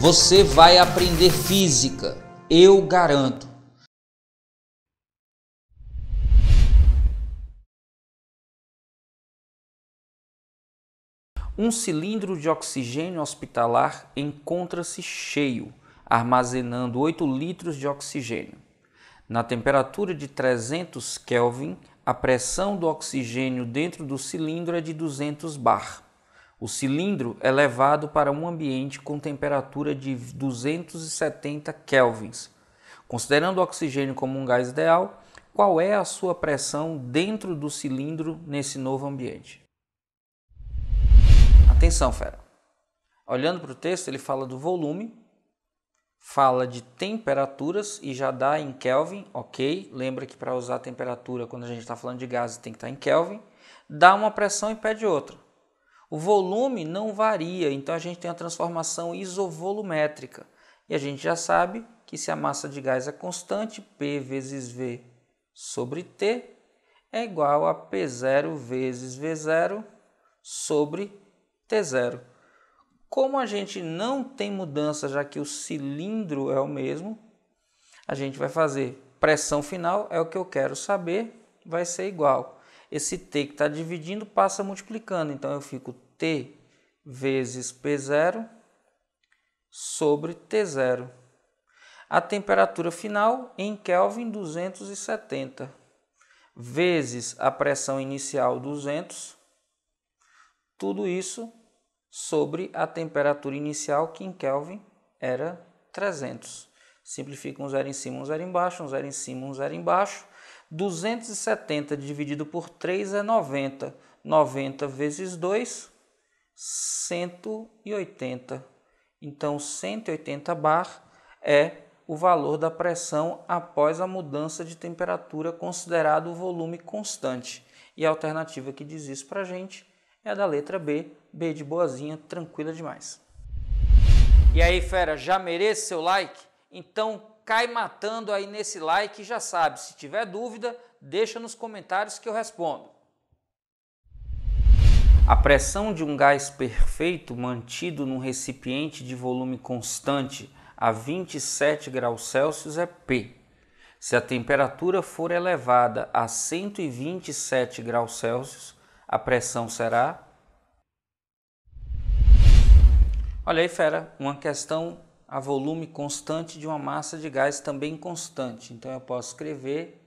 Você vai aprender física, eu garanto. Um cilindro de oxigênio hospitalar encontra-se cheio, armazenando 8 litros de oxigênio. Na temperatura de 300 Kelvin, a pressão do oxigênio dentro do cilindro é de 200 bar. O cilindro é levado para um ambiente com temperatura de 270 kelvins. Considerando o oxigênio como um gás ideal, qual é a sua pressão dentro do cilindro nesse novo ambiente? Atenção, fera. Olhando para o texto, ele fala do volume, fala de temperaturas e já dá em Kelvin, ok? Lembra que para usar a temperatura, quando a gente está falando de gases, tem que estar tá em Kelvin. Dá uma pressão e pede outra. O volume não varia, então a gente tem a transformação isovolumétrica. E a gente já sabe que se a massa de gás é constante, P vezes V sobre T é igual a P0 vezes V0 sobre T0. Como a gente não tem mudança, já que o cilindro é o mesmo, a gente vai fazer pressão final, é o que eu quero saber, vai ser igual esse t que está dividindo passa multiplicando. Então, eu fico t vezes P0 sobre T0. A temperatura final em Kelvin 270 vezes a pressão inicial 200, tudo isso sobre a temperatura inicial que em Kelvin era 300. Simplifica um zero em cima, um zero embaixo, um zero em cima, um zero embaixo. 270 dividido por 3 é 90. 90 vezes 2, 180. Então, 180 bar é o valor da pressão após a mudança de temperatura, considerado o volume constante. E a alternativa que diz isso para a gente é a da letra B, B de boazinha, tranquila demais. E aí, fera, já merece seu like? Então, cai matando aí nesse like e já sabe, se tiver dúvida, deixa nos comentários que eu respondo. A pressão de um gás perfeito mantido num recipiente de volume constante a 27 graus Celsius é P. Se a temperatura for elevada a 127 graus Celsius, a pressão será. Olha aí, fera, uma questão a volume constante de uma massa de gás também constante. Então eu posso escrever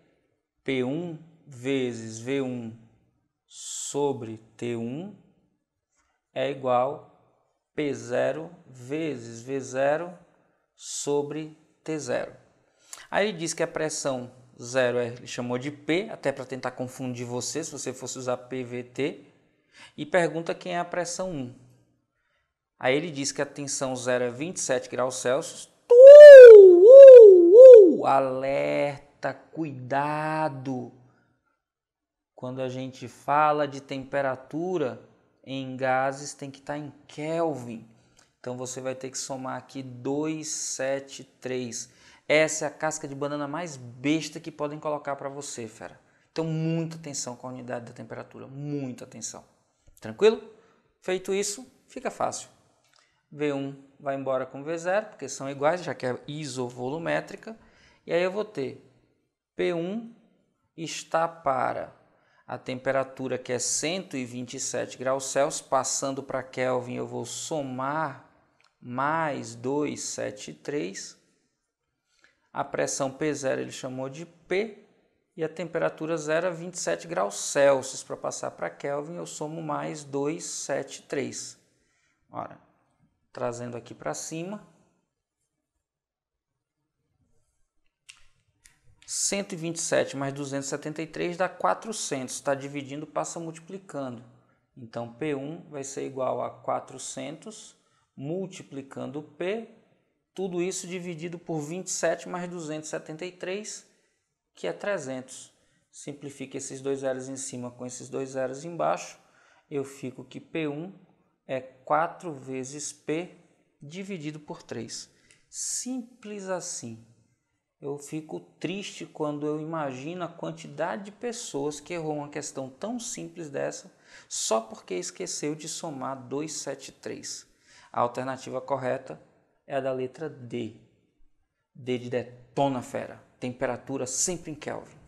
P1 vezes V1 sobre T1 é igual P0 vezes V0 sobre T0. Aí ele diz que a pressão zero é, ele chamou de P, até para tentar confundir você, se você fosse usar PVT, e pergunta quem é a pressão 1. Aí ele diz que a tensão zero é 27 graus Celsius. Uh, uh, uh, alerta, cuidado! Quando a gente fala de temperatura em gases, tem que estar tá em Kelvin. Então você vai ter que somar aqui 273. Essa é a casca de banana mais besta que podem colocar para você, fera. Então muita atenção com a unidade da temperatura, muita atenção. Tranquilo? Feito isso, fica fácil. V1 vai embora com V0, porque são iguais, já que é isovolumétrica. E aí eu vou ter P1 está para a temperatura que é 127 graus Celsius, passando para Kelvin eu vou somar mais 273. A pressão P0 ele chamou de P e a temperatura zero é 27 graus Celsius. Para passar para Kelvin eu somo mais 273. Ora, trazendo aqui para cima. 127 mais 273 dá 400, está dividindo, passa multiplicando. Então, P1 vai ser igual a 400 multiplicando P, tudo isso dividido por 27 mais 273, que é 300. Simplifique esses dois zeros em cima com esses dois zeros embaixo, eu fico que P1 é 4 vezes P dividido por 3. Simples assim. Eu fico triste quando eu imagino a quantidade de pessoas que errou uma questão tão simples dessa só porque esqueceu de somar 273. A alternativa correta é a da letra D. D de detona fera, temperatura sempre em Kelvin.